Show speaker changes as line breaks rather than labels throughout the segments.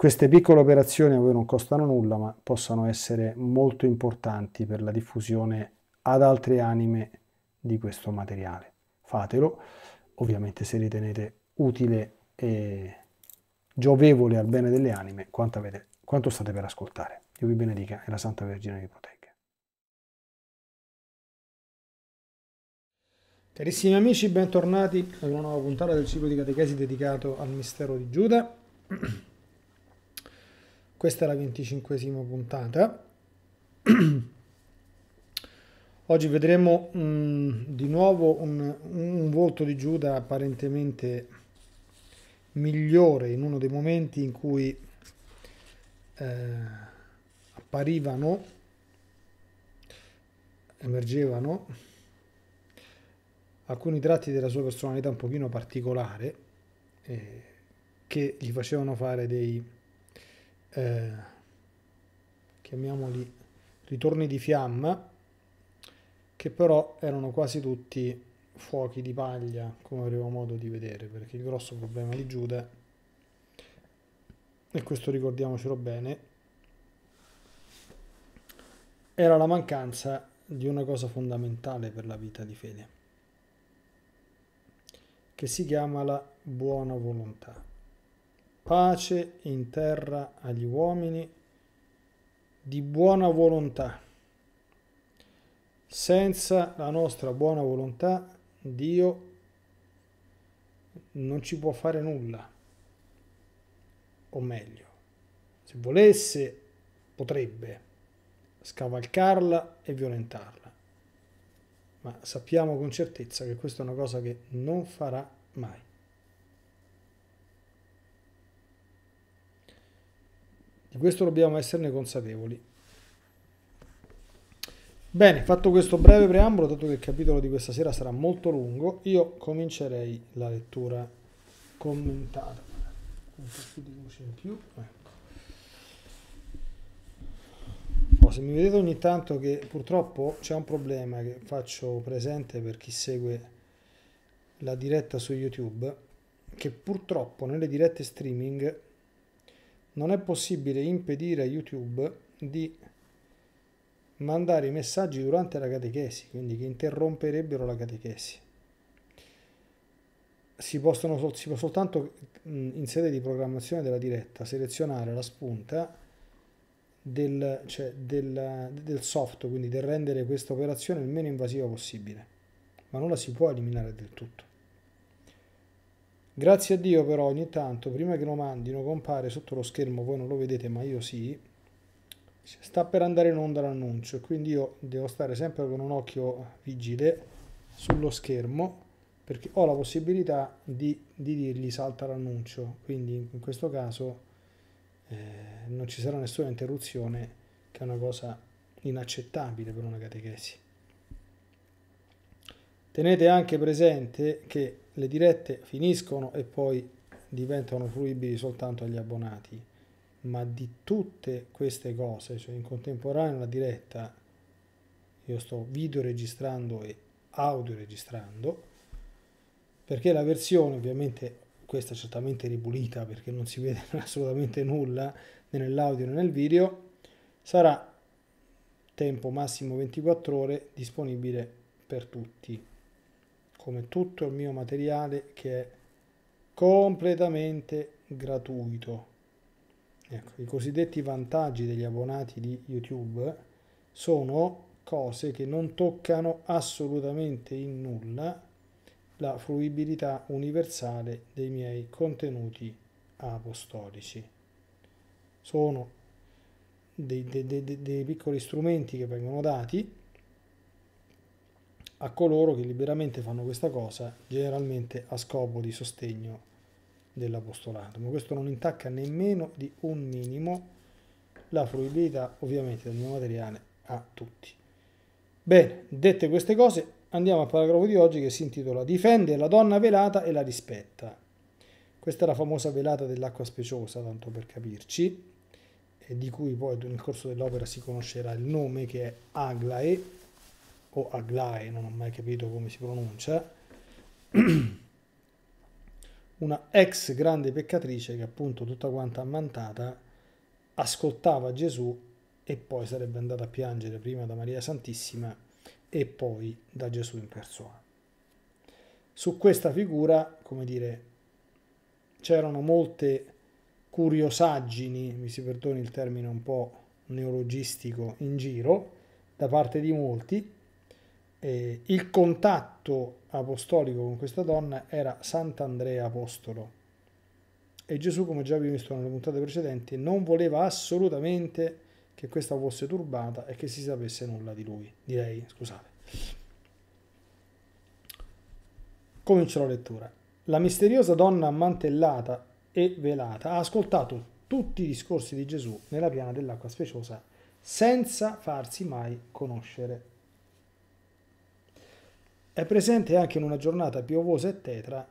Queste piccole operazioni a voi non costano nulla, ma possono essere molto importanti per la diffusione ad altre anime di questo materiale. Fatelo, ovviamente se ritenete utile e giovevole al bene delle anime quanto, avete, quanto state per ascoltare. Dio vi benedica e la Santa Vergine vi protegga. Carissimi amici, bentornati ad una nuova puntata del ciclo di catechesi dedicato al mistero di Giuda. Questa è la venticinquesima puntata. Oggi vedremo mh, mm, di nuovo un, un, volto di Giuda apparentemente migliore in uno dei momenti in cui eh, apparivano, emergevano alcuni tratti della sua personalità un pochino particolare eh, che gli facevano fare dei eh, chiamiamoli ritorni di fiamma, che però erano quasi tutti fuochi di paglia, come avremo modo di vedere, perché il grosso problema di Giuda, e questo ricordiamocelo bene, era la mancanza di una cosa fondamentale per la vita di fede, che si chiama la buona volontà pace in terra agli uomini di buona volontà. Senza la nostra buona volontà Dio non ci può fare nulla, o meglio, se volesse potrebbe scavalcarla e violentarla, ma sappiamo con certezza che questa è una cosa che non farà mai. Di questo dobbiamo esserne consapevoli. Bene, fatto questo breve preambolo, dato che il capitolo di questa sera sarà molto lungo, io comincerei la lettura commentata. Un po' di luce in più, ecco. Oh, se mi vedete ogni tanto che purtroppo c'è un problema che faccio presente per chi segue la diretta su YouTube, che purtroppo nelle dirette streaming non è possibile impedire a YouTube di mandare i messaggi durante la catechesi, quindi che interromperebbero la catechesi. Si, possono, si può soltanto in sede di programmazione della diretta selezionare la spunta del, cioè del, del soft, quindi del rendere questa operazione il meno invasiva possibile, ma non la si può eliminare del tutto. Grazie a Dio però ogni tanto, prima che lo mandino, compare sotto lo schermo, voi non lo vedete ma io sì, sta per andare in onda l'annuncio, quindi io devo stare sempre con un occhio vigile sullo schermo perché ho la possibilità di, di dirgli salta l'annuncio, quindi in questo caso eh, non ci sarà nessuna interruzione che è una cosa inaccettabile per una catechesi. Tenete anche presente che le dirette finiscono e poi diventano fruibili soltanto agli abbonati, ma di tutte queste cose, cioè in contemporanea la diretta, io sto video registrando e audio registrando, perché la versione ovviamente questa è certamente ripulita perché non si vede assolutamente nulla né nell'audio né nel video, sarà tempo massimo 24 ore disponibile per tutti come tutto il mio materiale che è completamente gratuito. Ecco, I cosiddetti vantaggi degli abbonati di YouTube sono cose che non toccano assolutamente in nulla la fruibilità universale dei miei contenuti apostolici. Sono dei, dei, dei, dei piccoli strumenti che vengono dati a coloro che liberamente fanno questa cosa, generalmente a scopo di sostegno dell'apostolato. Ma questo non intacca nemmeno di un minimo la fruibilità ovviamente del mio materiale a tutti. Bene, dette queste cose, andiamo al paragrafo di oggi che si intitola Difende la donna velata e la rispetta. Questa è la famosa velata dell'acqua speciosa, tanto per capirci, di cui poi nel corso dell'opera si conoscerà il nome che è Aglae o Aglae, non ho mai capito come si pronuncia, una ex grande peccatrice che appunto tutta quanta ammantata ascoltava Gesù e poi sarebbe andata a piangere prima da Maria Santissima e poi da Gesù in persona. Su questa figura, come dire, c'erano molte curiosaggini, mi si perdoni il termine un po' neologistico, in giro da parte di molti eh, il contatto apostolico con questa donna era Sant'Andrea Apostolo. E Gesù, come già abbiamo visto nelle puntate precedenti, non voleva assolutamente che questa fosse turbata e che si sapesse nulla di lui, Direi, scusate. Comincio la lettura. La misteriosa donna mantellata e velata ha ascoltato tutti i discorsi di Gesù nella piana dell'acqua speciosa senza farsi mai conoscere è presente anche in una giornata piovosa e tetra,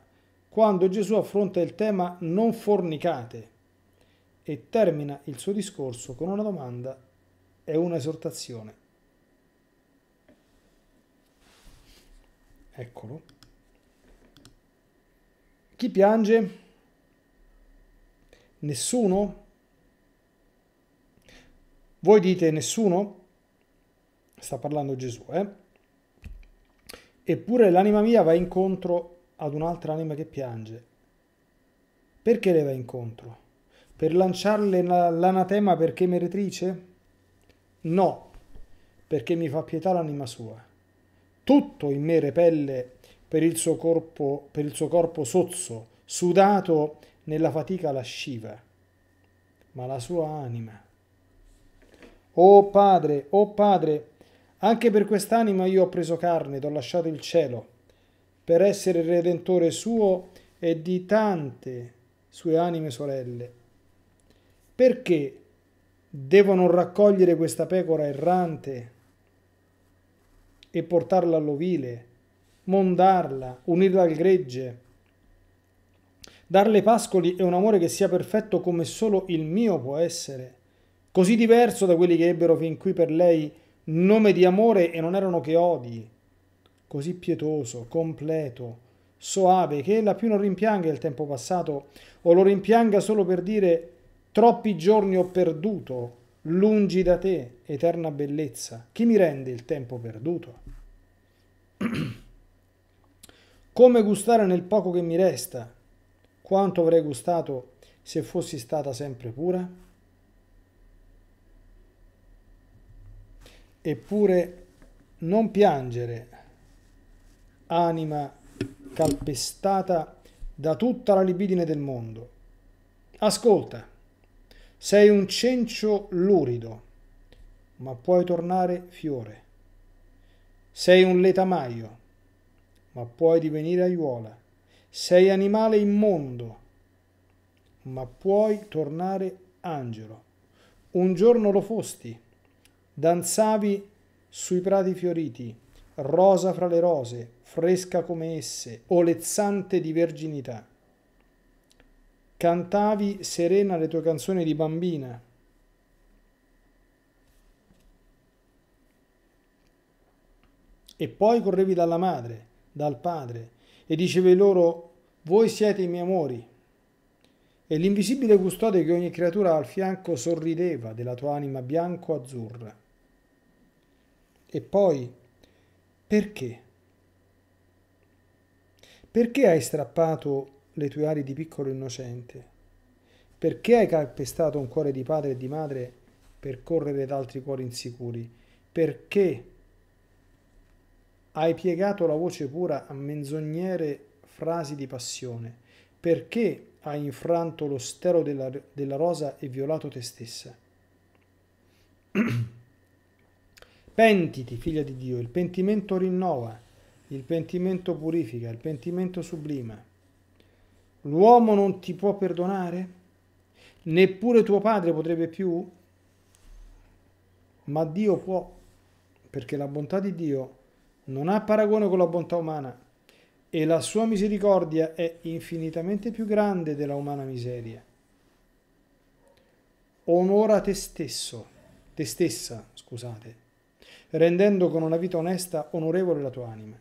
quando Gesù affronta il tema non fornicate e termina il suo discorso con una domanda e un'esortazione. Eccolo. Chi piange? Nessuno? Voi dite nessuno? Sta parlando Gesù, eh? Eppure l'anima mia va incontro ad un'altra anima che piange. Perché le va incontro? Per lanciarle l'anatema perché meretrice? No, perché mi fa pietà l'anima sua. Tutto in me repelle per il suo corpo, per il suo corpo sozzo, sudato nella fatica lasciva, ma la sua anima. O oh padre, o oh padre, anche per quest'anima io ho preso carne ed ho lasciato il cielo, per essere il redentore suo e di tante sue anime sorelle. Perché devono raccogliere questa pecora errante e portarla all'ovile, mondarla, unirla al gregge? Darle pascoli è un amore che sia perfetto come solo il mio può essere, così diverso da quelli che ebbero fin qui per lei nome di amore e non erano che odi, così pietoso, completo, soave, che ella più non rimpianga il tempo passato, o lo rimpianga solo per dire troppi giorni ho perduto, lungi da te, eterna bellezza, chi mi rende il tempo perduto? Come gustare nel poco che mi resta? Quanto avrei gustato se fossi stata sempre pura? eppure non piangere, anima calpestata da tutta la libidine del mondo. Ascolta, sei un cencio lurido, ma puoi tornare fiore. Sei un letamaio, ma puoi divenire aiuola. Sei animale immondo, ma puoi tornare angelo. Un giorno lo fosti danzavi sui prati fioriti, rosa fra le rose, fresca come esse, olezzante di verginità. Cantavi serena le tue canzoni di bambina. E poi correvi dalla madre, dal padre, e dicevi loro, voi siete i miei amori. E l'invisibile custode che ogni creatura ha al fianco sorrideva della tua anima bianco-azzurra. E poi, perché? Perché hai strappato le tue ali di piccolo innocente? Perché hai calpestato un cuore di padre e di madre per correre ad altri cuori insicuri? Perché hai piegato la voce pura a menzognere frasi di passione? Perché hai infranto lo stelo della, della rosa e violato te stessa? Pentiti, figlia di Dio, il pentimento rinnova, il pentimento purifica, il pentimento sublima. L'uomo non ti può perdonare? Neppure tuo padre potrebbe più? Ma Dio può, perché la bontà di Dio non ha paragone con la bontà umana e la sua misericordia è infinitamente più grande della umana miseria. Onora te stesso, te stessa, scusate rendendo con una vita onesta onorevole la tua anima.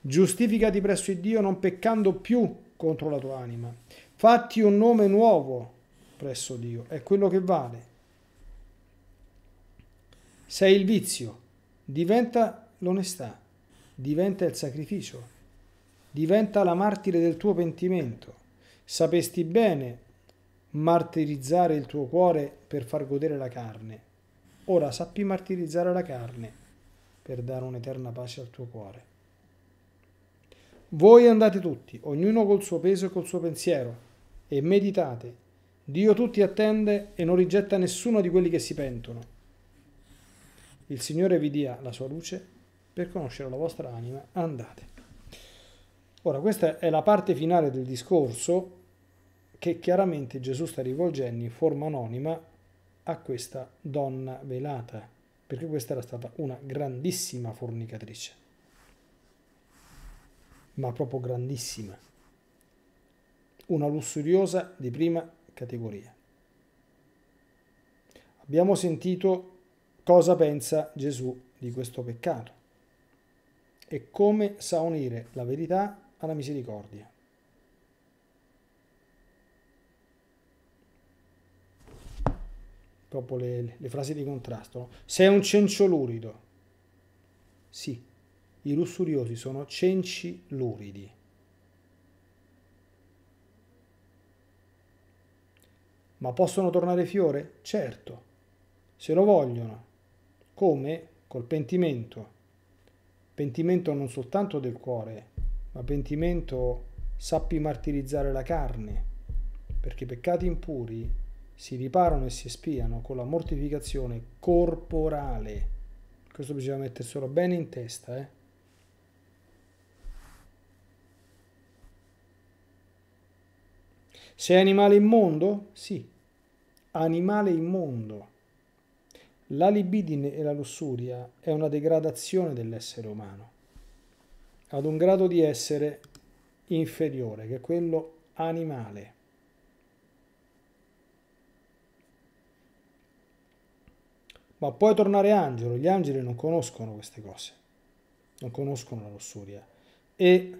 Giustificati presso il Dio non peccando più contro la tua anima. Fatti un nome nuovo presso Dio, è quello che vale. Sei il vizio, diventa l'onestà, diventa il sacrificio, diventa la martire del tuo pentimento. Sapesti bene martirizzare il tuo cuore per far godere la carne Ora sappi martirizzare la carne per dare un'eterna pace al tuo cuore. Voi andate tutti, ognuno col suo peso e col suo pensiero, e meditate. Dio tutti attende e non rigetta nessuno di quelli che si pentono. Il Signore vi dia la sua luce per conoscere la vostra anima. Andate. Ora, questa è la parte finale del discorso che chiaramente Gesù sta rivolgendo in forma anonima a questa donna velata, perché questa era stata una grandissima fornicatrice, ma proprio grandissima, una lussuriosa di prima categoria. Abbiamo sentito cosa pensa Gesù di questo peccato e come sa unire la verità alla misericordia. proprio le, le frasi di contrasto. No? Sei un cencio lurido. Sì, i lussuriosi sono cenci luridi. Ma possono tornare fiore? Certo, se lo vogliono, come col pentimento. Pentimento non soltanto del cuore, ma pentimento sappi martirizzare la carne, perché peccati impuri si riparano e si espiano con la mortificazione corporale. Questo bisogna metterselo bene in testa, eh? Sei animale immondo? Sì, animale immondo. La libidine e la lussuria è una degradazione dell'essere umano ad un grado di essere inferiore, che è quello animale. Ma puoi tornare angelo, gli angeli non conoscono queste cose, non conoscono la lussuria. E,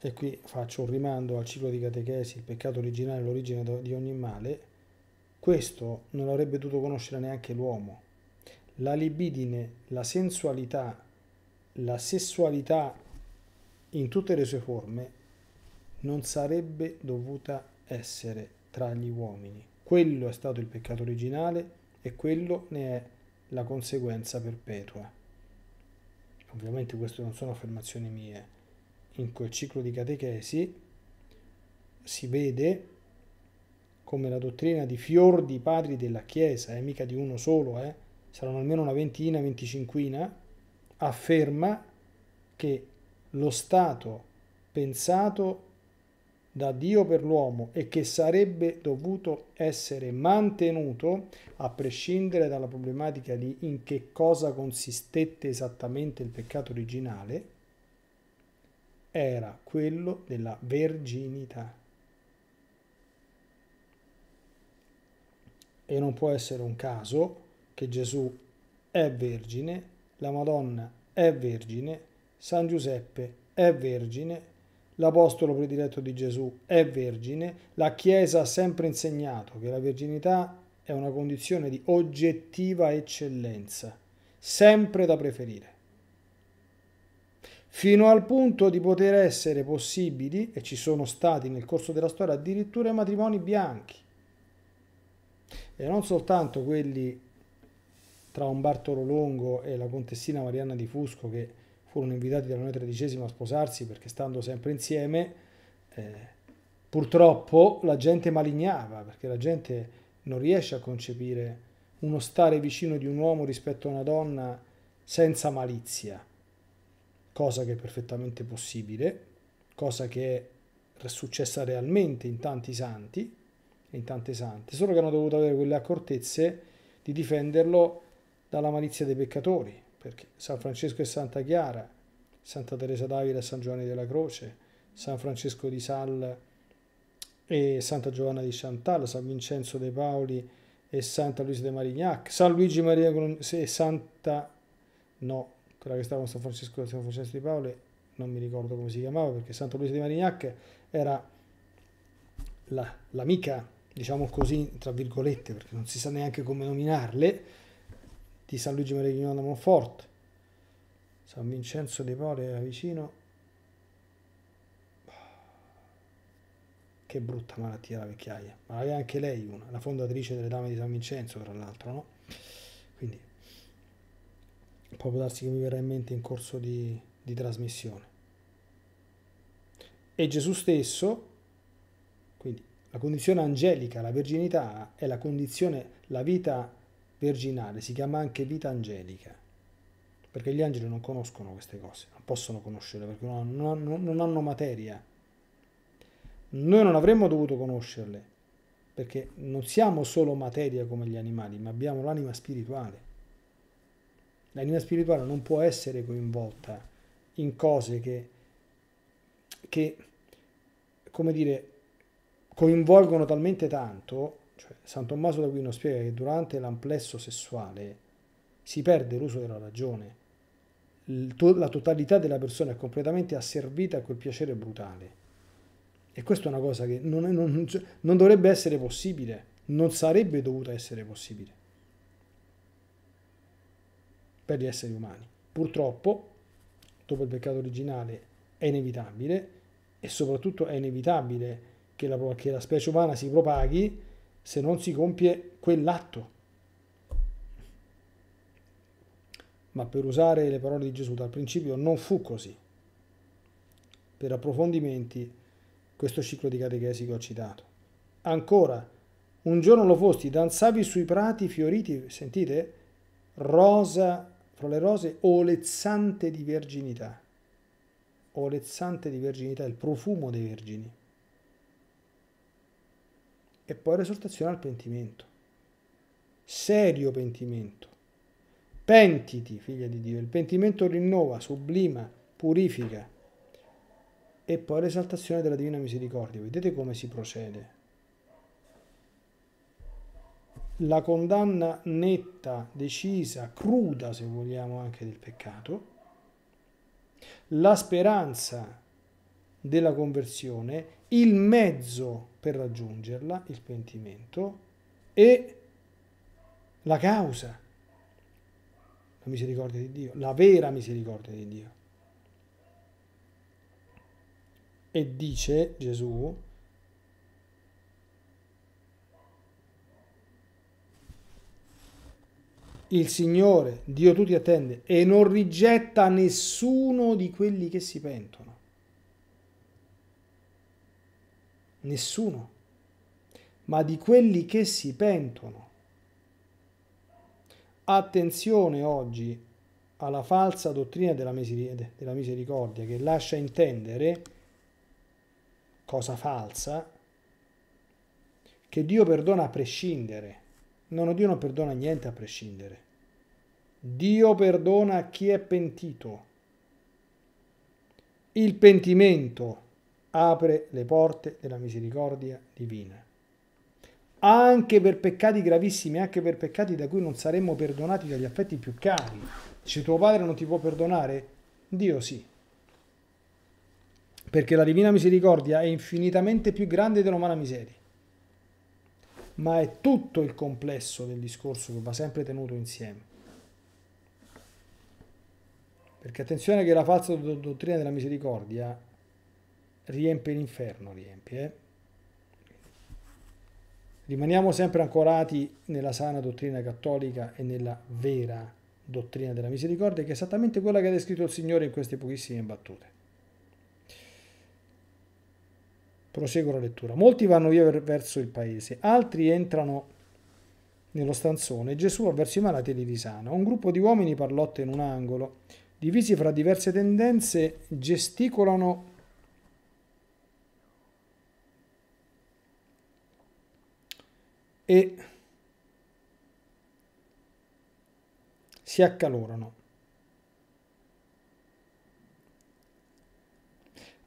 e qui faccio un rimando al ciclo di catechesi, il peccato originale è l'origine di ogni male, questo non avrebbe dovuto conoscere neanche l'uomo. La libidine, la sensualità, la sessualità in tutte le sue forme non sarebbe dovuta essere tra gli uomini. Quello è stato il peccato originale e quello ne è la conseguenza perpetua. Ovviamente queste non sono affermazioni mie. In quel ciclo di catechesi si vede come la dottrina di fior di padri della Chiesa, e eh, mica di uno solo, eh, saranno almeno una ventina, venticinquina, afferma che lo stato pensato da Dio per l'uomo e che sarebbe dovuto essere mantenuto a prescindere dalla problematica di in che cosa consistette esattamente il peccato originale, era quello della verginità. E non può essere un caso che Gesù è vergine, la Madonna è vergine, San Giuseppe è vergine, L'Apostolo prediletto di Gesù è vergine, la Chiesa ha sempre insegnato che la verginità è una condizione di oggettiva eccellenza, sempre da preferire, fino al punto di poter essere possibili, e ci sono stati nel corso della storia addirittura i matrimoni bianchi, e non soltanto quelli tra un Bartolo Longo e la contessina Marianna di Fusco che furono invitati da Leone XIII a sposarsi perché stando sempre insieme, eh, purtroppo la gente malignava perché la gente non riesce a concepire uno stare vicino di un uomo rispetto a una donna senza malizia, cosa che è perfettamente possibile, cosa che è successa realmente in tanti santi, in tante sante, solo che hanno dovuto avere quelle accortezze di difenderlo dalla malizia dei peccatori perché San Francesco e Santa Chiara, Santa Teresa Davide e San Giovanni della Croce, San Francesco di Sal e Santa Giovanna di Chantal, San Vincenzo de Paoli e Santa Luisa de Marignac, San Luigi Maria e Santa... no, quella che stava con San Francesco, e San Francesco di Paoli, non mi ricordo come si chiamava, perché Santa Luisa de Marignac era la, l'amica, diciamo così, tra virgolette, perché non si sa neanche come nominarle, di San Luigi Marignano da a Monforte, San Vincenzo di Poli era vicino. Che brutta malattia la vecchiaia, ma aveva anche lei una, la fondatrice delle Dame di San Vincenzo, tra l'altro, no? Quindi può darsi che mi verrà in mente in corso di, di trasmissione. E Gesù stesso, quindi la condizione angelica, la verginità, è la condizione, la vita virginale, si chiama anche vita angelica, perché gli angeli non conoscono queste cose, non possono conoscerle perché non, non, non hanno materia. Noi non avremmo dovuto conoscerle perché non siamo solo materia come gli animali, ma abbiamo l'anima spirituale. L'anima spirituale non può essere coinvolta in cose che, che come dire, coinvolgono talmente tanto cioè, San Tommaso d'Aquino spiega che durante l'amplesso sessuale si perde l'uso della ragione, la totalità della persona è completamente asservita a quel piacere brutale. E questa è una cosa che non, è, non, non dovrebbe essere possibile, non sarebbe dovuta essere possibile per gli esseri umani. Purtroppo, dopo il peccato originale, è inevitabile e soprattutto è inevitabile che la, che la specie umana si propaghi se non si compie quell'atto. Ma per usare le parole di Gesù dal principio non fu così. Per approfondimenti questo ciclo di catechesi che ho citato. Ancora, un giorno lo fosti, danzavi sui prati fioriti, sentite, rosa fra le rose, olezzante di verginità. Olezzante di verginità, il profumo dei vergini e poi l'esortazione al pentimento. Serio pentimento. Pentiti, figlia di Dio. Il pentimento rinnova, sublima, purifica. E poi l'esaltazione della divina misericordia. Vedete come si procede. La condanna netta, decisa, cruda, se vogliamo, anche del peccato. La speranza della conversione il mezzo per raggiungerla, il pentimento, e la causa, la misericordia di Dio, la vera misericordia di Dio. E dice Gesù, il Signore, Dio tu ti attende e non rigetta nessuno di quelli che si pentono. Nessuno. Ma di quelli che si pentono. Attenzione oggi alla falsa dottrina della misericordia che lascia intendere, cosa falsa, che Dio perdona a prescindere. No, Dio non perdona niente a prescindere. Dio perdona chi è pentito. Il pentimento apre le porte della misericordia divina. Anche per peccati gravissimi, anche per peccati da cui non saremmo perdonati dagli affetti più cari. Se tuo padre non ti può perdonare, Dio sì. Perché la divina misericordia è infinitamente più grande dell'umana miseria. Ma è tutto il complesso del discorso che va sempre tenuto insieme. Perché attenzione che la falsa dottrina della misericordia riempie l'inferno, riempie. Eh? Rimaniamo sempre ancorati nella sana dottrina cattolica e nella vera dottrina della misericordia, che è esattamente quella che ha descritto il Signore in queste pochissime battute. Proseguo la lettura. Molti vanno via verso il paese, altri entrano nello stanzone Gesù avverso i malati li risana. Un gruppo di uomini parlotte in un angolo, divisi fra diverse tendenze, gesticolano e si accalorano.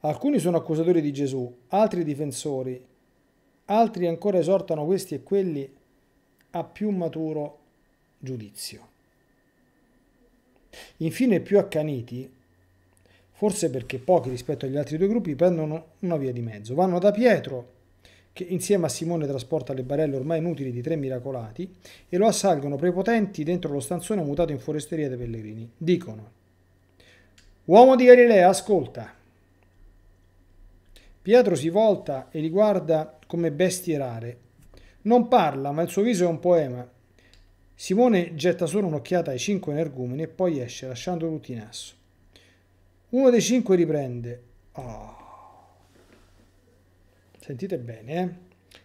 Alcuni sono accusatori di Gesù, altri difensori, altri ancora esortano questi e quelli a più maturo giudizio. Infine, più accaniti, forse perché pochi rispetto agli altri due gruppi, prendono una via di mezzo. Vanno da Pietro che insieme a Simone trasporta le barelle ormai inutili di tre miracolati e lo assalgono prepotenti dentro lo stanzone mutato in foresteria dei pellegrini. Dicono, uomo di Galilea, ascolta. Pietro si volta e li guarda come bestie rare. Non parla, ma il suo viso è un poema. Simone getta solo un'occhiata ai cinque energumeni e poi esce, lasciando tutti in asso. Uno dei cinque riprende. Oh. Sentite bene, eh?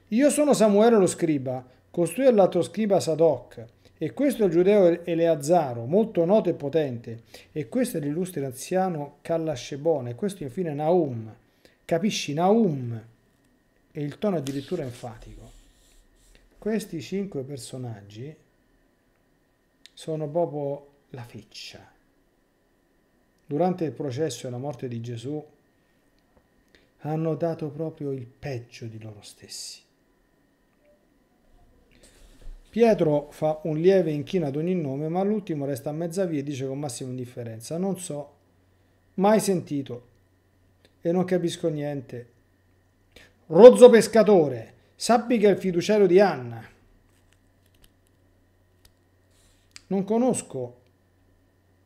Io sono Samuele lo scriba, costui è l'altro scriba Sadoc, e questo è il giudeo Eleazzaro, molto noto e potente, e questo è l'illustre anziano Callascebone, e questo infine Naum. Capisci, Naum? E il tono addirittura enfatico. Questi cinque personaggi sono proprio la feccia. Durante il processo e la morte di Gesù, hanno dato proprio il peggio di loro stessi. Pietro fa un lieve inchino ad ogni nome, ma l'ultimo resta a mezza via e dice con massima indifferenza: Non so, mai sentito e non capisco niente. Rozzo pescatore, sappi che è il fiduciario di Anna. Non conosco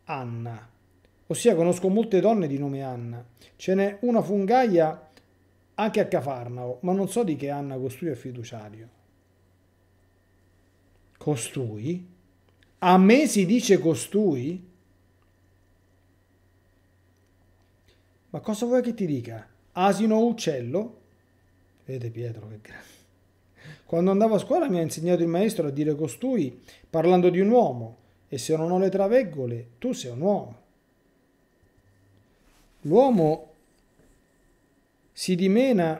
Anna. Ossia conosco molte donne di nome Anna. Ce n'è una fungaia anche a Cafarnao, ma non so di che Anna costui è fiduciario. Costui? A me si dice costui? Ma cosa vuoi che ti dica? Asino o uccello? Vedete Pietro che grande. Quando andavo a scuola mi ha insegnato il maestro a dire costui parlando di un uomo e se non ho le traveggole tu sei un uomo. L'uomo si dimena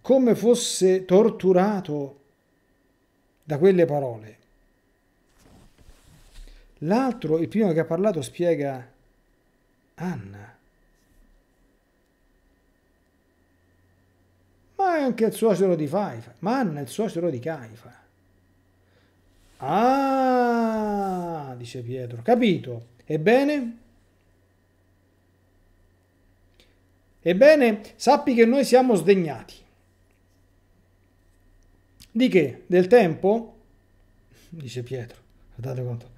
come fosse torturato da quelle parole. L'altro, il primo che ha parlato, spiega Anna. Ma è anche il suocero di Faifa. Ma Anna è il suocero di Caifa. Ah, dice Pietro, capito. Ebbene? Ebbene, sappi che noi siamo sdegnati. Di che? Del tempo? Dice Pietro, Guardate quanto.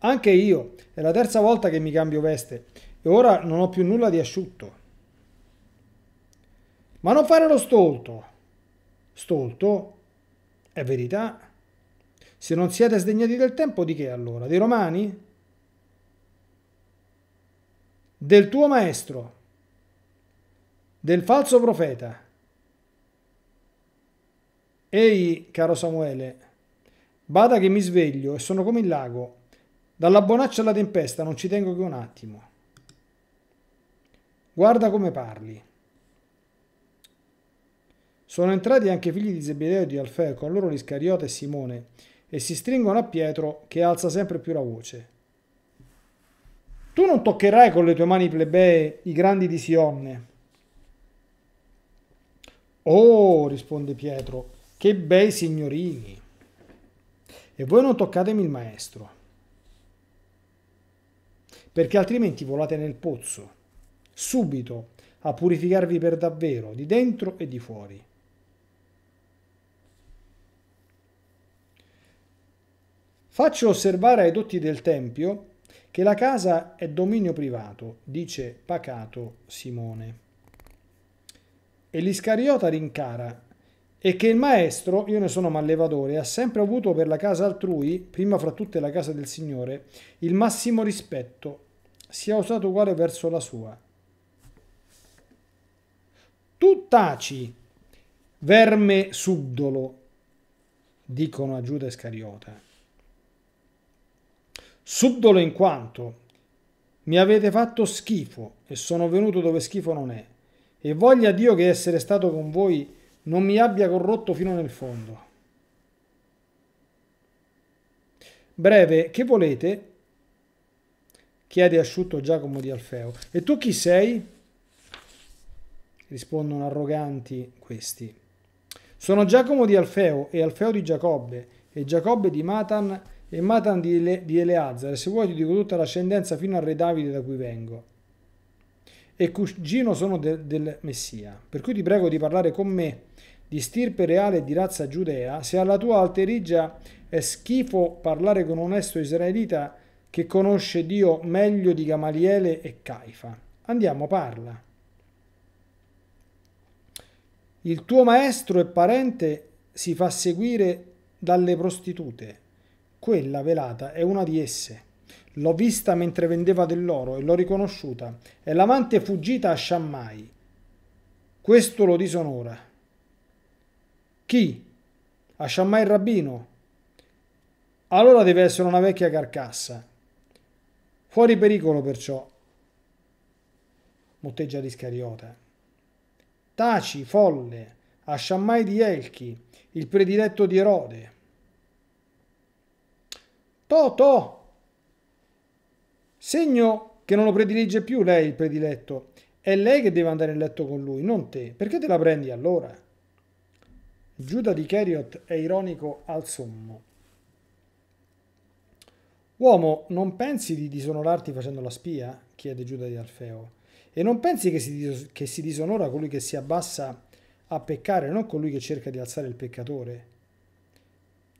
Anche io, è la terza volta che mi cambio veste e ora non ho più nulla di asciutto. Ma non fare lo stolto. Stolto è verità. Se non siete sdegnati del tempo, di che allora? Dei romani? Del tuo maestro del falso profeta. Ehi, caro Samuele, bada che mi sveglio e sono come il lago. Dalla bonaccia alla tempesta non ci tengo che un attimo. Guarda come parli. Sono entrati anche i figli di Zebedeo e di Alfeo, con loro l'Iscariota e Simone, e si stringono a Pietro che alza sempre più la voce. Tu non toccherai con le tue mani plebee i grandi di Sionne, Oh, risponde Pietro, che bei signorini. E voi non toccatemi il maestro, perché altrimenti volate nel pozzo, subito, a purificarvi per davvero, di dentro e di fuori. Faccio osservare ai dotti del Tempio che la casa è dominio privato, dice pacato Simone e l'Iscariota rincara e che il maestro, io ne sono mallevatore, ha sempre avuto per la casa altrui, prima fra tutte la casa del Signore, il massimo rispetto, sia usato uguale verso la sua. Tu taci, verme subdolo, dicono a Giuda Iscariota. Subdolo in quanto mi avete fatto schifo e sono venuto dove schifo non è e voglia Dio che essere stato con voi non mi abbia corrotto fino nel fondo. Breve, che volete? chiede asciutto Giacomo di Alfeo. E tu chi sei? Rispondono arroganti questi. Sono Giacomo di Alfeo e Alfeo di Giacobbe e Giacobbe di Matan e Matan di, Ele- di Eleazar. Se vuoi ti dico tutta l'ascendenza fino al re Davide da cui vengo e cugino sono de- del Messia. Per cui ti prego di parlare con me, di stirpe reale e di razza giudea, se alla tua alterigia è schifo parlare con un onesto israelita che conosce Dio meglio di Gamaliele e Caifa. Andiamo, parla. Il tuo maestro e parente si fa seguire dalle prostitute. Quella velata è una di esse. L'ho vista mentre vendeva dell'oro e l'ho riconosciuta. È l'amante fuggita a Shammai. Questo lo disonora. Chi? A Shammai il rabbino. Allora deve essere una vecchia carcassa. Fuori pericolo perciò. Motteggia l'Iscariota. Taci, folle, a Shammai di Elchi, il prediletto di Erode. Toto! Segno che non lo predilige più lei il prediletto. È lei che deve andare in letto con lui, non te. Perché te la prendi allora? Giuda di Keriot è ironico al sommo. Uomo, non pensi di disonorarti facendo la spia? chiede Giuda di Alfeo. E non pensi che si, che si disonora colui che si abbassa a peccare, non colui che cerca di alzare il peccatore?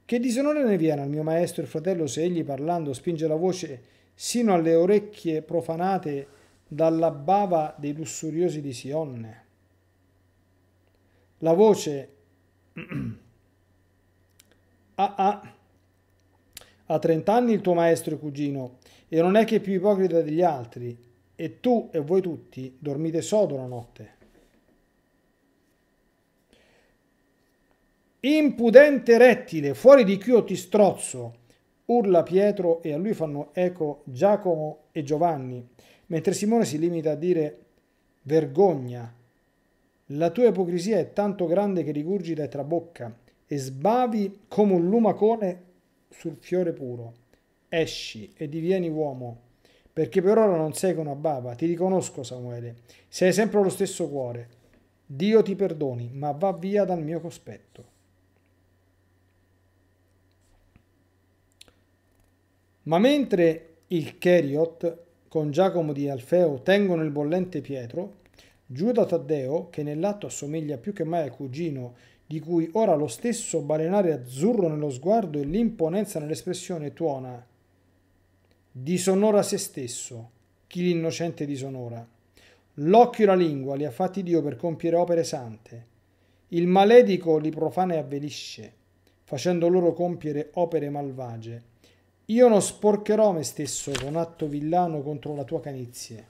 Che disonore ne viene al mio maestro e fratello se egli parlando spinge la voce sino alle orecchie profanate dalla bava dei lussuriosi di Sionne. La voce ah, ah. ha trent'anni il tuo maestro e cugino, e non è che più ipocrita degli altri, e tu e voi tutti dormite sodo la notte. Impudente rettile, fuori di qui o ti strozzo, Urla Pietro e a lui fanno eco Giacomo e Giovanni, mentre Simone si limita a dire vergogna. La tua ipocrisia è tanto grande che rigurgita e trabocca e sbavi come un lumacone sul fiore puro. Esci e divieni uomo, perché per ora non sei con una baba, ti riconosco Samuele, sei sempre lo stesso cuore. Dio ti perdoni, ma va via dal mio cospetto. Ma mentre il Cheriot con Giacomo di Alfeo tengono il bollente Pietro, Giuda Taddeo, che nell'atto assomiglia più che mai al cugino, di cui ora lo stesso balenare azzurro nello sguardo e l'imponenza nell'espressione tuona, disonora se stesso, chi l'innocente disonora. L'occhio e la lingua li ha fatti Dio per compiere opere sante. Il maledico li profana e avvelisce, facendo loro compiere opere malvagie. Io non sporcherò me stesso con atto villano contro la tua canizie,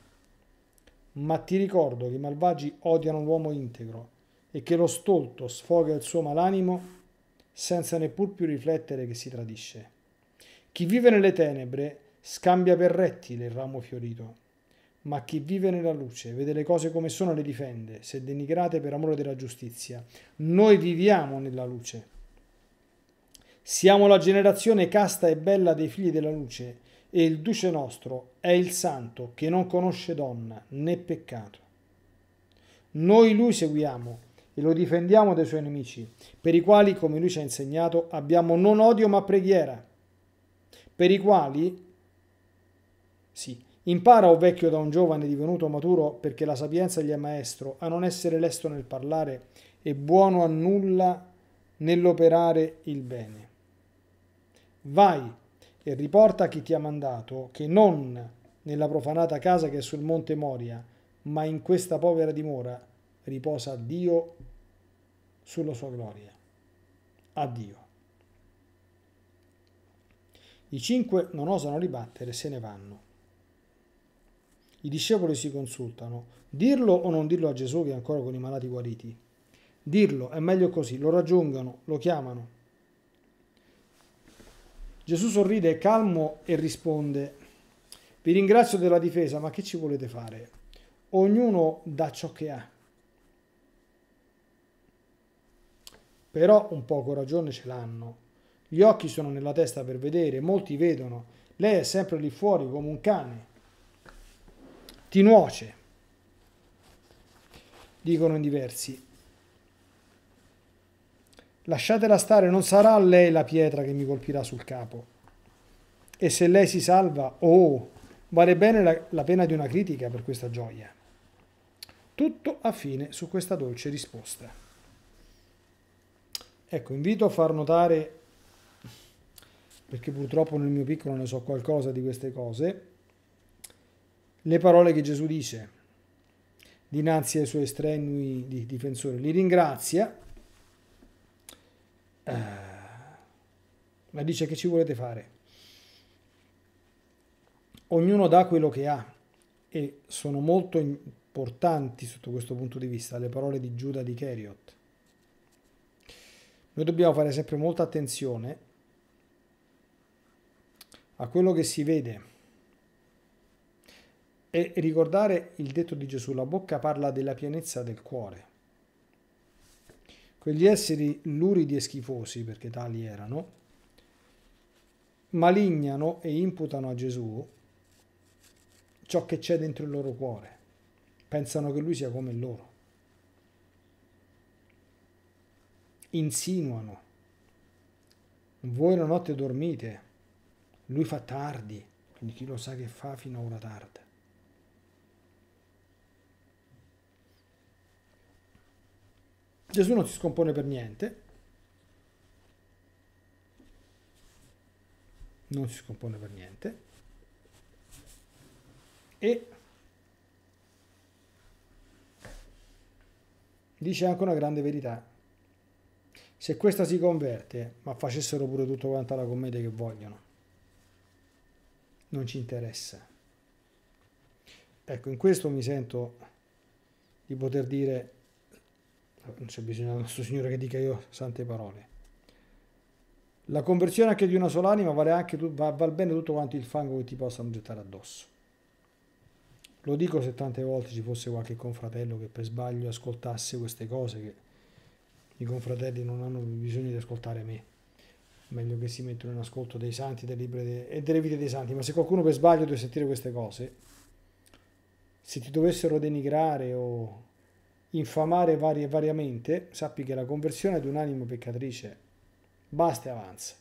ma ti ricordo che i malvagi odiano l'uomo integro e che lo stolto sfoga il suo malanimo senza neppur più riflettere che si tradisce. Chi vive nelle tenebre scambia per rettile il ramo fiorito, ma chi vive nella luce vede le cose come sono e le difende, se denigrate per amore della giustizia. Noi viviamo nella luce. Siamo la generazione casta e bella dei figli della luce, e il Duce nostro è il santo che non conosce donna né peccato. Noi lui seguiamo e lo difendiamo dai suoi nemici, per i quali, come lui ci ha insegnato, abbiamo non odio ma preghiera, per i quali, sì, impara o vecchio da un giovane divenuto maturo perché la sapienza gli è maestro, a non essere lesto nel parlare e buono a nulla nell'operare il bene. Vai e riporta chi ti ha mandato che non nella profanata casa che è sul monte Moria, ma in questa povera dimora riposa Dio sulla sua gloria. Addio. I cinque non osano ribattere, se ne vanno. I discepoli si consultano. Dirlo o non dirlo a Gesù che è ancora con i malati guariti? Dirlo, è meglio così, lo raggiungono, lo chiamano. Gesù sorride calmo e risponde, vi ringrazio della difesa, ma che ci volete fare? Ognuno dà ciò che ha. Però un poco ragione ce l'hanno. Gli occhi sono nella testa per vedere, molti vedono. Lei è sempre lì fuori come un cane. Ti nuoce, dicono in diversi. Lasciatela stare, non sarà lei la pietra che mi colpirà sul capo. E se lei si salva, oh, vale bene la, la pena di una critica per questa gioia. Tutto a fine su questa dolce risposta. Ecco, invito a far notare, perché purtroppo nel mio piccolo ne so qualcosa di queste cose, le parole che Gesù dice dinanzi ai suoi strenui difensori. Li ringrazia eh, ma dice che ci volete fare? Ognuno dà quello che ha e sono molto importanti sotto questo punto di vista le parole di Giuda di Keriot. Noi dobbiamo fare sempre molta attenzione a quello che si vede e ricordare il detto di Gesù, la bocca parla della pienezza del cuore. Quegli esseri luridi e schifosi, perché tali erano, malignano e imputano a Gesù ciò che c'è dentro il loro cuore. Pensano che lui sia come loro. Insinuano. Voi la notte dormite, lui fa tardi, quindi chi lo sa che fa fino a ora tarda. Gesù non si scompone per niente. Non si scompone per niente. E dice anche una grande verità. Se questa si converte, ma facessero pure tutto quanto la commedia che vogliono, non ci interessa. Ecco, in questo mi sento di poter dire non c'è bisogno del nostro Signore che dica io sante parole. La conversione anche di una sola anima vale, anche, va bene tutto quanto il fango che ti possano gettare addosso. Lo dico se tante volte ci fosse qualche confratello che per sbaglio ascoltasse queste cose che i confratelli non hanno bisogno di ascoltare me. Meglio che si mettono in ascolto dei santi, dei libri e delle vite dei santi, ma se qualcuno per sbaglio deve sentire queste cose, se ti dovessero denigrare o infamare varie e variamente, sappi che la conversione è di un'anima peccatrice. Basta e avanza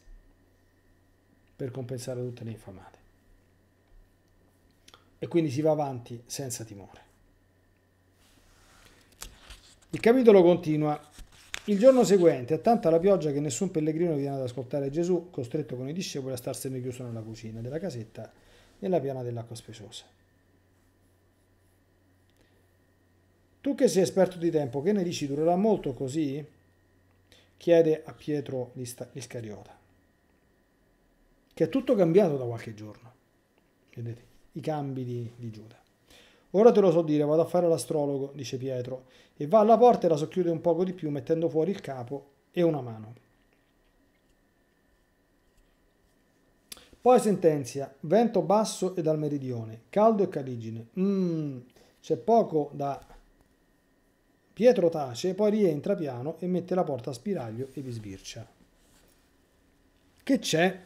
per compensare tutte le infamate. E quindi si va avanti senza timore. Il capitolo continua. Il giorno seguente è tanta la pioggia che nessun pellegrino viene ad ascoltare Gesù, costretto con i discepoli a starsene chiuso nella cucina della casetta nella piana dell'acqua spesosa. Tu che sei esperto di tempo, che ne dici? Durerà molto così? Chiede a Pietro l'Iscariota, che è tutto cambiato da qualche giorno. Vedete, i cambi di, di Giuda. Ora te lo so dire, vado a fare l'astrologo, dice Pietro, e va alla porta e la socchiude un poco di più mettendo fuori il capo e una mano. Poi sentenzia, vento basso e dal meridione, caldo e caligine. Mmm, c'è poco da Pietro tace, poi rientra piano e mette la porta a spiraglio e vi sbircia. Che c'è?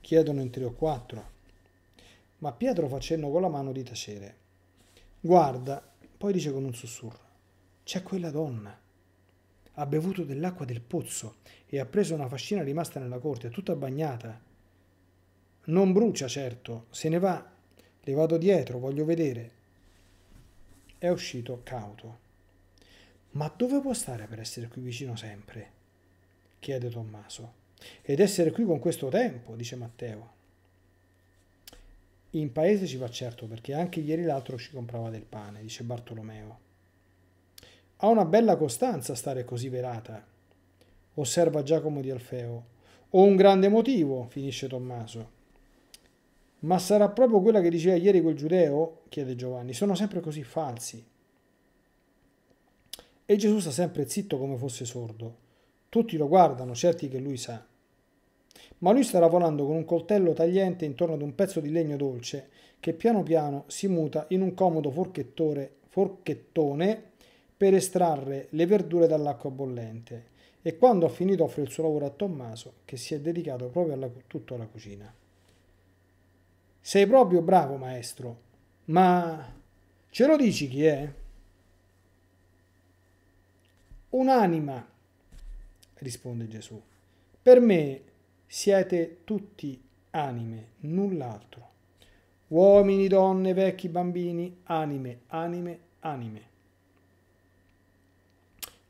chiedono in tre o quattro. Ma Pietro fa cenno con la mano di tacere. Guarda, poi dice con un sussurro. C'è quella donna. Ha bevuto dell'acqua del pozzo e ha preso una fascina rimasta nella corte, tutta bagnata. Non brucia, certo, se ne va. Le vado dietro, voglio vedere. È uscito cauto. Ma dove può stare per essere qui vicino sempre? chiede Tommaso. Ed essere qui con questo tempo, dice Matteo. In paese ci va certo perché anche ieri l'altro ci comprava del pane, dice Bartolomeo. Ha una bella costanza stare così velata, osserva Giacomo di Alfeo. Ho un grande motivo, finisce Tommaso. Ma sarà proprio quella che diceva ieri quel giudeo? chiede Giovanni. Sono sempre così falsi. E Gesù sta sempre zitto come fosse sordo. Tutti lo guardano, certi che lui sa. Ma lui sta lavorando con un coltello tagliente intorno ad un pezzo di legno dolce che piano piano si muta in un comodo forchettone per estrarre le verdure dall'acqua bollente. E quando ha finito offre il suo lavoro a Tommaso che si è dedicato proprio alla, tutto alla cucina. Sei proprio bravo maestro, ma ce lo dici chi è? un'anima, risponde Gesù. Per me siete tutti anime, null'altro. Uomini, donne, vecchi, bambini, anime, anime, anime.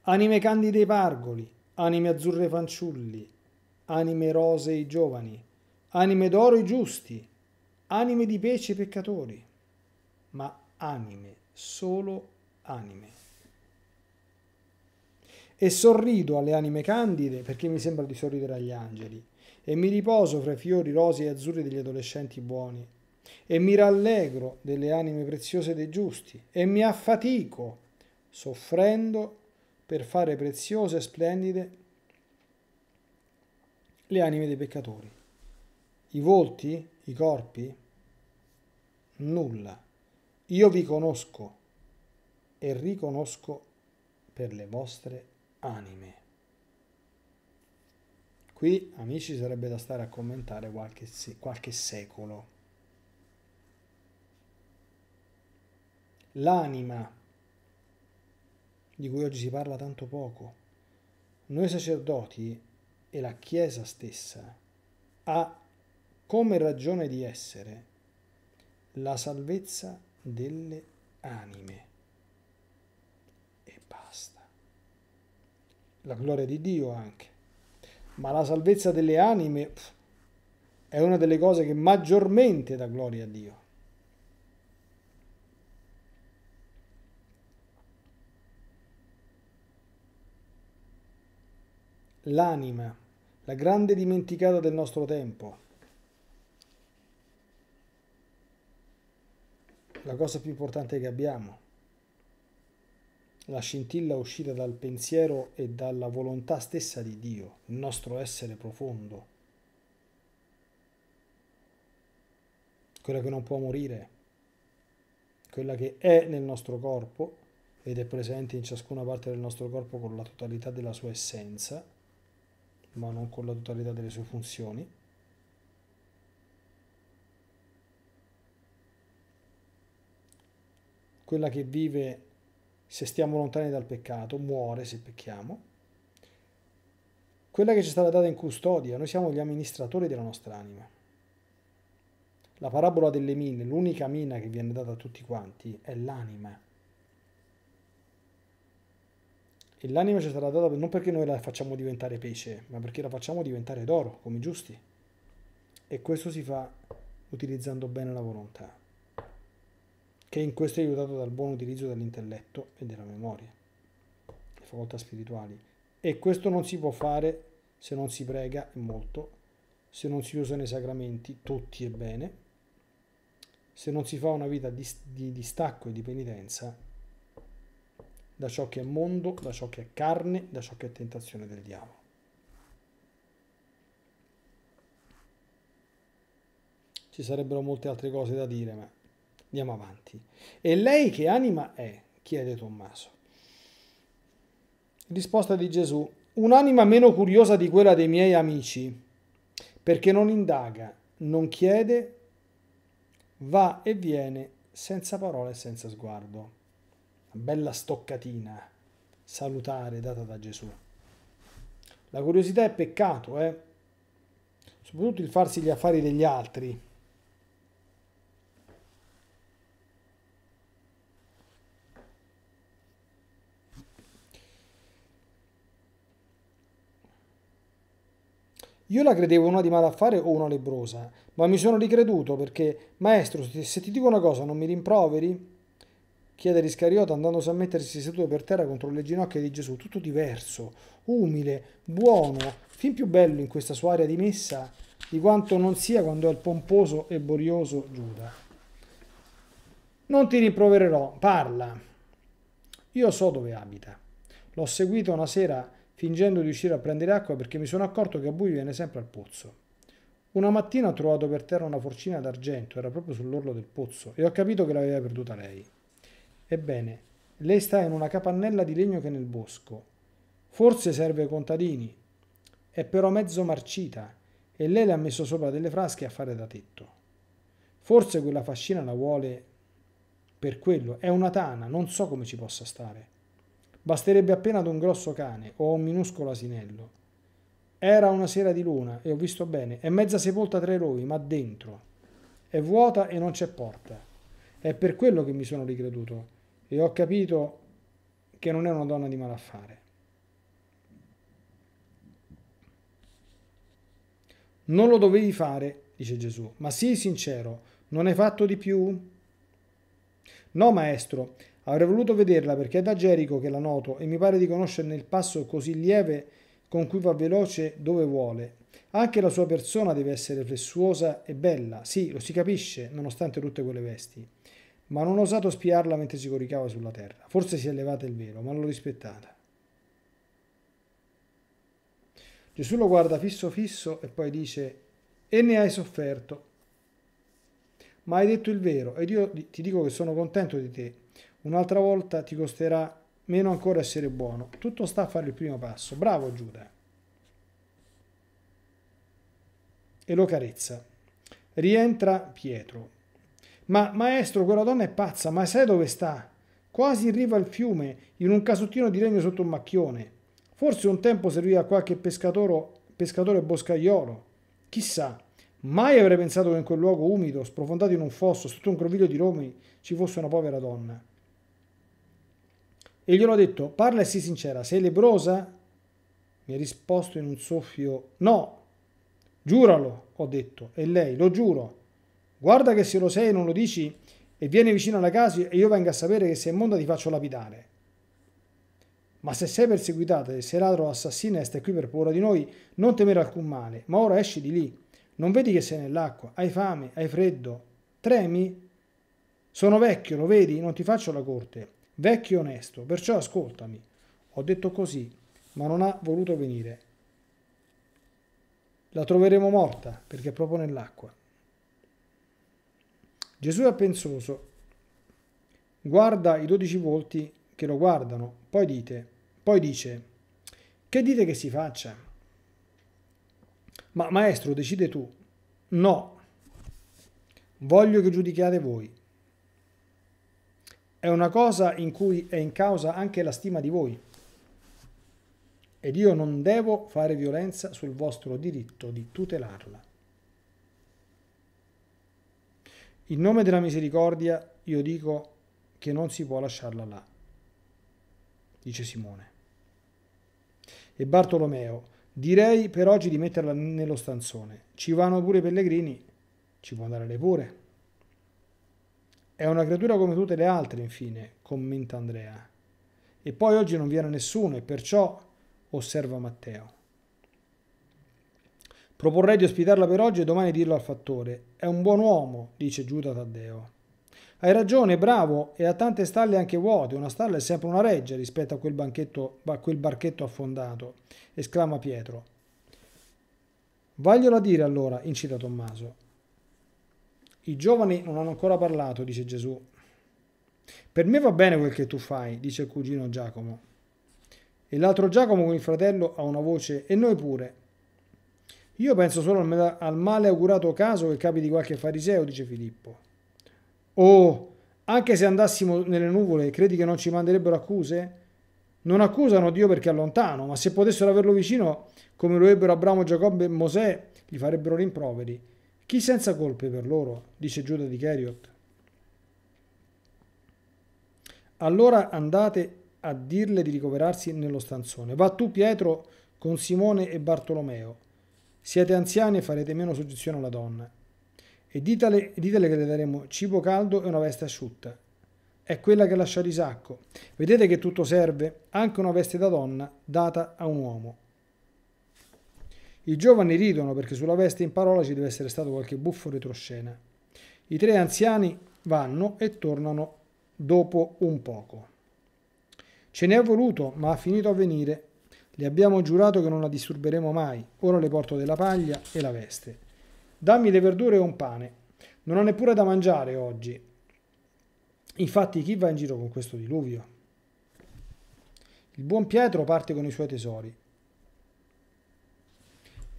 Anime candide i pargoli, anime azzurre i fanciulli, anime rosee i giovani, anime d'oro i giusti, anime di pece i peccatori, ma anime, solo anime e sorrido alle anime candide perché mi sembra di sorridere agli angeli e mi riposo fra i fiori rosei e azzurri degli adolescenti buoni e mi rallegro delle anime preziose dei giusti e mi affatico soffrendo per fare preziose e splendide le anime dei peccatori. I volti, i corpi, nulla. Io vi conosco e riconosco per le vostre anime. Qui, amici, sarebbe da stare a commentare qualche, qualche secolo. L'anima, di cui oggi si parla tanto poco, noi sacerdoti e la Chiesa stessa ha come ragione di essere la salvezza delle anime. la gloria di Dio anche. Ma la salvezza delle anime pff, è una delle cose che maggiormente dà gloria a Dio. L'anima, la grande dimenticata del nostro tempo. La cosa più importante che abbiamo la scintilla uscita dal pensiero e dalla volontà stessa di Dio, il nostro essere profondo, quella che non può morire, quella che è nel nostro corpo ed è presente in ciascuna parte del nostro corpo con la totalità della sua essenza, ma non con la totalità delle sue funzioni. Quella che vive se stiamo lontani dal peccato, muore se pecchiamo, quella che ci è stata data in custodia, noi siamo gli amministratori della nostra anima. La parabola delle mine, l'unica mina che viene data a tutti quanti, è l'anima. E l'anima ci sarà data non perché noi la facciamo diventare pesce, ma perché la facciamo diventare d'oro, come giusti. E questo si fa utilizzando bene la volontà che in questo è aiutato dal buon utilizzo dell'intelletto e della memoria, le facoltà spirituali. E questo non si può fare se non si prega molto, se non si usano i sacramenti tutti e bene, se non si fa una vita di, di distacco e di penitenza da ciò che è mondo, da ciò che è carne, da ciò che è tentazione del diavolo. Ci sarebbero molte altre cose da dire, ma Andiamo avanti. E lei che anima è? chiede Tommaso. Risposta di Gesù. Un'anima meno curiosa di quella dei miei amici, perché non indaga, non chiede, va e viene senza parole e senza sguardo. Una bella stoccatina salutare data da Gesù. La curiosità è peccato, eh? soprattutto il farsi gli affari degli altri Io la credevo una di malaffare o una lebrosa, ma mi sono ricreduto perché, maestro, se ti dico una cosa non mi rimproveri? Chiede l'Iscariota andandosi a mettersi seduto per terra contro le ginocchia di Gesù, tutto diverso, umile, buono, fin più bello in questa sua aria di messa di quanto non sia quando è il pomposo e borioso Giuda. Non ti rimprovererò, parla. Io so dove abita. L'ho seguito una sera fingendo di uscire a prendere acqua perché mi sono accorto che a buio viene sempre al pozzo. Una mattina ho trovato per terra una forcina d'argento, era proprio sull'orlo del pozzo, e ho capito che l'aveva perduta lei. Ebbene, lei sta in una capannella di legno che è nel bosco. Forse serve ai contadini, è però mezzo marcita e lei le ha messo sopra delle frasche a fare da tetto. Forse quella fascina la vuole per quello, è una tana, non so come ci possa stare. Basterebbe appena ad un grosso cane o a un minuscolo asinello. Era una sera di luna e ho visto bene. È mezza sepolta tra i roi, ma dentro. È vuota e non c'è porta. È per quello che mi sono ricreduto e ho capito che non è una donna di malaffare. Non lo dovevi fare, dice Gesù, ma sii sincero, non hai fatto di più? No, maestro, Avrei voluto vederla perché è da Gerico che la noto e mi pare di conoscerne il passo così lieve con cui va veloce dove vuole. Anche la sua persona deve essere flessuosa e bella, sì, lo si capisce, nonostante tutte quelle vesti. Ma non ho osato spiarla mentre si coricava sulla terra. Forse si è levata il velo, ma l'ho rispettata. Gesù lo guarda fisso fisso e poi dice, e ne hai sofferto. Ma hai detto il vero, ed io ti dico che sono contento di te, Un'altra volta ti costerà meno ancora essere buono. Tutto sta a fare il primo passo. Bravo Giuda. E lo carezza. Rientra Pietro. Ma maestro, quella donna è pazza, ma sai dove sta? Quasi in riva al fiume, in un casottino di legno sotto un macchione. Forse un tempo serviva a qualche pescatore boscaiolo. Chissà, mai avrei pensato che in quel luogo umido, sprofondato in un fosso, sotto un groviglio di romi, ci fosse una povera donna. E glielo ho detto, parla e sii sincera, sei lebrosa? Mi ha risposto in un soffio, no. Giuralo, ho detto. E lei, lo giuro. Guarda che se lo sei e non lo dici e vieni vicino alla casa e io vengo a sapere che sei immonda ti faccio lapidare. Ma se sei perseguitata e sei ladro o assassina e stai qui per paura di noi, non temere alcun male, ma ora esci di lì. Non vedi che sei nell'acqua, hai fame, hai freddo, tremi? Sono vecchio, lo vedi? Non ti faccio la corte vecchio e onesto, perciò ascoltami. Ho detto così, ma non ha voluto venire. La troveremo morta, perché è proprio nell'acqua. Gesù è pensoso, guarda i dodici volti che lo guardano, poi, dite, poi dice, che dite che si faccia? Ma maestro, decide tu. No, voglio che giudichiate voi è una cosa in cui è in causa anche la stima di voi. Ed io non devo fare violenza sul vostro diritto di tutelarla. In nome della misericordia io dico che non si può lasciarla là, dice Simone. E Bartolomeo, direi per oggi di metterla nello stanzone. Ci vanno pure i pellegrini, ci può andare pure. È una creatura come tutte le altre, infine, commenta Andrea. E poi oggi non viene nessuno e perciò, osserva Matteo. Proporrei di ospitarla per oggi e domani dirlo al fattore. È un buon uomo, dice Giuda Taddeo. Hai ragione, bravo, e ha tante stalle anche vuote. Una stalla è sempre una reggia rispetto a quel, banchetto, a quel barchetto affondato, esclama Pietro. Vaglielo a dire allora, incita Tommaso. I giovani non hanno ancora parlato, dice Gesù. Per me va bene quel che tu fai, dice il cugino Giacomo. E l'altro Giacomo con il fratello ha una voce, e noi pure. Io penso solo al male augurato caso che capi di qualche fariseo, dice Filippo. Oh, anche se andassimo nelle nuvole, credi che non ci manderebbero accuse? Non accusano Dio perché è lontano, ma se potessero averlo vicino, come lo ebbero Abramo, Giacobbe e Mosè, gli farebbero rimproveri. Chi senza colpe per loro, dice Giuda di Cariot. Allora andate a dirle di ricoverarsi nello stanzone. Va tu Pietro con Simone e Bartolomeo. Siete anziani e farete meno soggezione alla donna. E ditale, ditele che le daremo cibo caldo e una veste asciutta. È quella che lascia Risacco. Vedete che tutto serve, anche una veste da donna data a un uomo. I giovani ridono perché sulla veste in parola ci deve essere stato qualche buffo retroscena. I tre anziani vanno e tornano dopo un poco. Ce ne è voluto, ma ha finito a venire. Le abbiamo giurato che non la disturberemo mai. Ora le porto della paglia e la veste. Dammi le verdure e un pane. Non ho neppure da mangiare oggi. Infatti chi va in giro con questo diluvio? Il buon Pietro parte con i suoi tesori.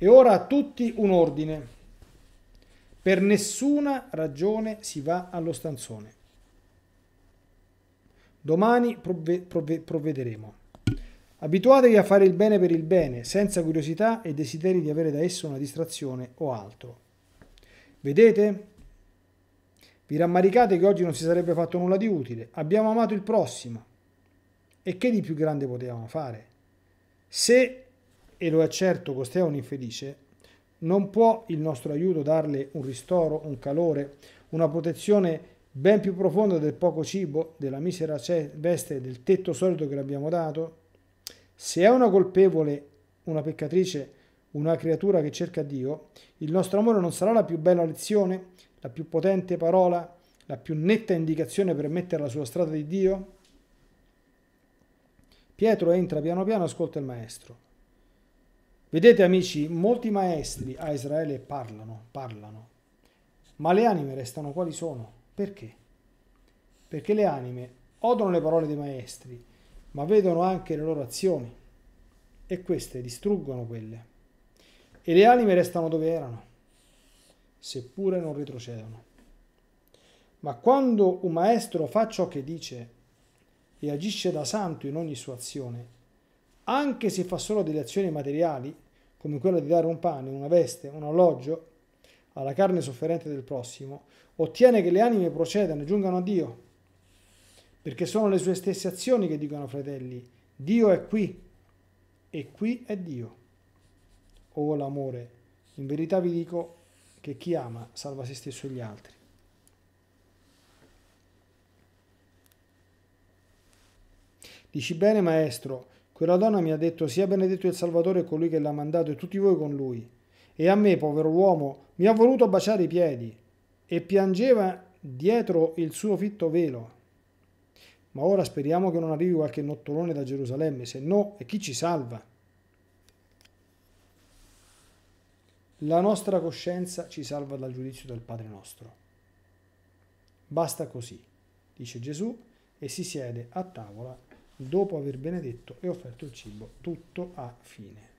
E ora a tutti un ordine. Per nessuna ragione si va allo stanzone. Domani provve provve provvederemo. Abituatevi a fare il bene per il bene, senza curiosità e desideri di avere da esso una distrazione o altro. Vedete? Vi rammaricate che oggi non si sarebbe fatto nulla di utile. Abbiamo amato il prossimo. E che di più grande potevamo fare? Se e lo è accerto costea un infelice, non può il nostro aiuto darle un ristoro, un calore, una protezione ben più profonda del poco cibo, della misera veste del tetto solito che le abbiamo dato? Se è una colpevole, una peccatrice, una creatura che cerca Dio, il nostro amore non sarà la più bella lezione, la più potente parola, la più netta indicazione per metterla sulla strada di Dio? Pietro entra piano piano e ascolta il maestro. Vedete amici, molti maestri a Israele parlano, parlano, ma le anime restano quali sono? Perché? Perché le anime odono le parole dei maestri, ma vedono anche le loro azioni e queste distruggono quelle. E le anime restano dove erano, seppure non retrocedono. Ma quando un maestro fa ciò che dice e agisce da santo in ogni sua azione, anche se fa solo delle azioni materiali, come quella di dare un pane, una veste, un alloggio alla carne sofferente del prossimo, ottiene che le anime procedano e giungano a Dio, perché sono le sue stesse azioni che dicono fratelli, Dio è qui e qui è Dio. Oh l'amore, in verità vi dico che chi ama salva se stesso e gli altri. Dici bene maestro, quella donna mi ha detto, sia benedetto il Salvatore colui che l'ha mandato e tutti voi con lui. E a me, povero uomo, mi ha voluto baciare i piedi e piangeva dietro il suo fitto velo. Ma ora speriamo che non arrivi qualche nottolone da Gerusalemme, se no, e chi ci salva? La nostra coscienza ci salva dal giudizio del Padre nostro. Basta così, dice Gesù e si siede a tavola dopo aver benedetto e offerto il cibo, tutto ha fine.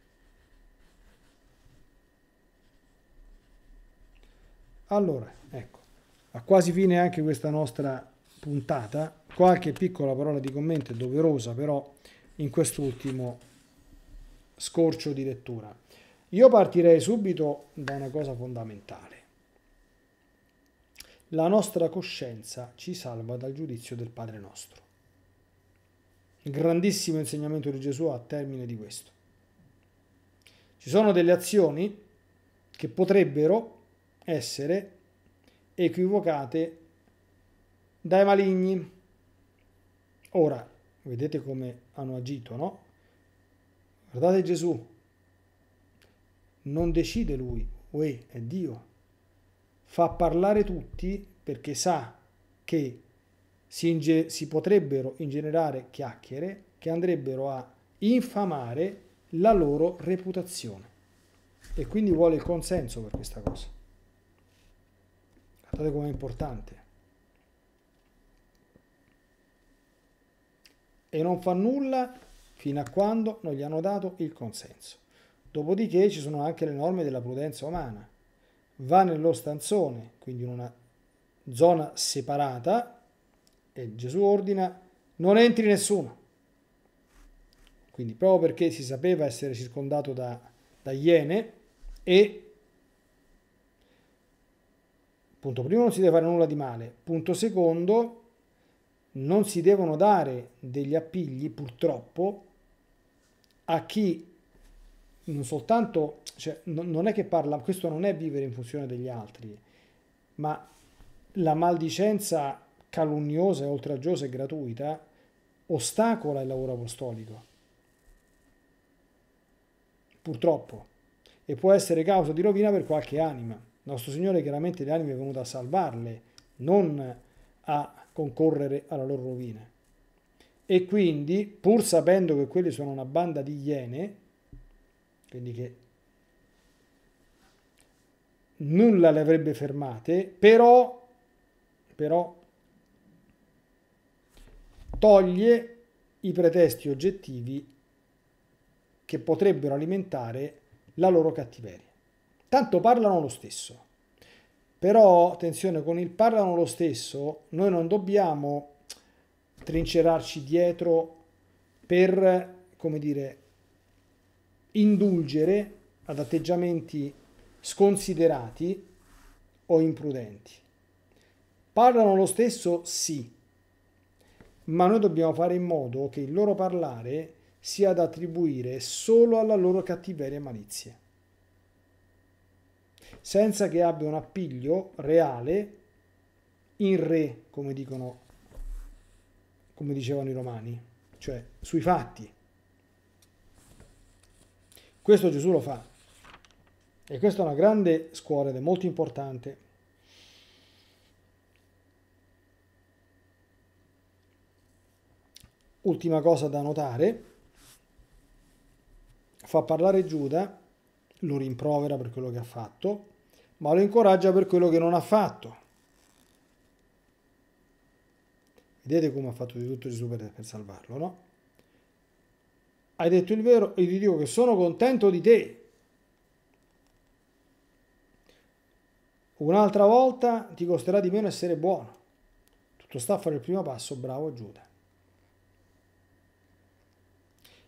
Allora, ecco, a quasi fine anche questa nostra puntata, qualche piccola parola di commento è doverosa però in quest'ultimo scorcio di lettura. Io partirei subito da una cosa fondamentale. La nostra coscienza ci salva dal giudizio del Padre nostro. Il grandissimo insegnamento di Gesù a termine di questo. Ci sono delle azioni che potrebbero essere equivocate dai maligni. Ora, vedete come hanno agito, no? Guardate Gesù, non decide lui, uè, è Dio. Fa parlare tutti perché sa che si, inge- si potrebbero ingenerare chiacchiere che andrebbero a infamare la loro reputazione. E quindi vuole il consenso per questa cosa. Guardate com'è importante. E non fa nulla fino a quando non gli hanno dato il consenso. Dopodiché ci sono anche le norme della prudenza umana. Va nello stanzone, quindi in una zona separata, e Gesù ordina, non entri nessuno. Quindi proprio perché si sapeva essere circondato da, da iene e punto primo non si deve fare nulla di male, punto secondo non si devono dare degli appigli purtroppo a chi non soltanto, cioè, non è che parla, questo non è vivere in funzione degli altri, ma la maldicenza calunniosa oltraggiosa e gratuita ostacola il lavoro apostolico. Purtroppo. E può essere causa di rovina per qualche anima. Nostro Signore chiaramente le anime è venuto a salvarle, non a concorrere alla loro rovina. E quindi, pur sapendo che quelli sono una banda di iene, quindi che nulla le avrebbe fermate, però, però toglie i pretesti oggettivi che potrebbero alimentare la loro cattiveria. Tanto parlano lo stesso. Però, attenzione, con il parlano lo stesso, noi non dobbiamo trincerarci dietro per, come dire, indulgere ad atteggiamenti sconsiderati o imprudenti. Parlano lo stesso? Sì ma noi dobbiamo fare in modo che il loro parlare sia da attribuire solo alla loro cattiveria e malizia, senza che abbia un appiglio reale in re, come dicono, come dicevano i romani, cioè sui fatti. Questo Gesù lo fa. E questa è una grande scuola ed è molto importante. Ultima cosa da notare, fa parlare Giuda, lo rimprovera per quello che ha fatto, ma lo incoraggia per quello che non ha fatto. Vedete come ha fatto di tutto Gesù per, per salvarlo, no? Hai detto il vero e ti dico che sono contento di te. Un'altra volta ti costerà di meno essere buono. Tutto sta a fare il primo passo, bravo Giuda.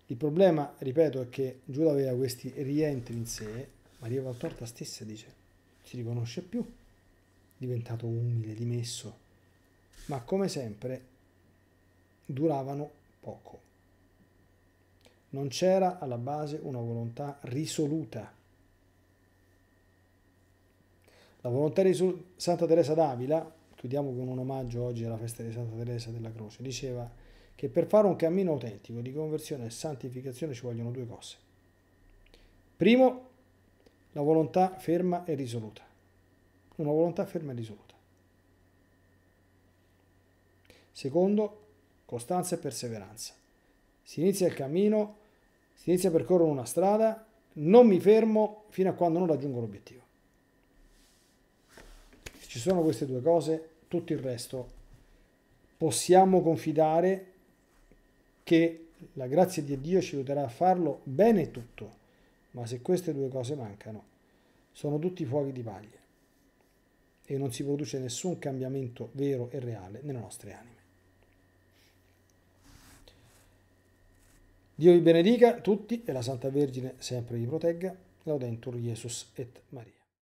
Il problema, ripeto, è che Giuda aveva questi rientri in sé, Maria Valtorta stessa dice, si riconosce più, diventato umile, dimesso, ma come sempre duravano poco. Non c'era alla base una volontà risoluta. La volontà di Santa Teresa d'Avila, chiudiamo con un omaggio oggi alla festa di Santa Teresa della Croce, diceva che per fare un cammino autentico di conversione e santificazione ci vogliono due cose. Primo, la volontà ferma e risoluta. Una volontà ferma e risoluta. Secondo, costanza e perseveranza. Si inizia il cammino, si inizia a percorrere una strada, non mi fermo fino a quando non raggiungo l'obiettivo. Se ci sono queste due cose, tutto il resto possiamo confidare che la grazia di Dio ci aiuterà a farlo bene tutto, ma se queste due cose mancano, sono tutti fuochi di paglia e non si produce nessun cambiamento vero e reale nelle nostre anime. Dio vi benedica tutti e la Santa Vergine sempre vi protegga. Laudentur Jesus et Maria.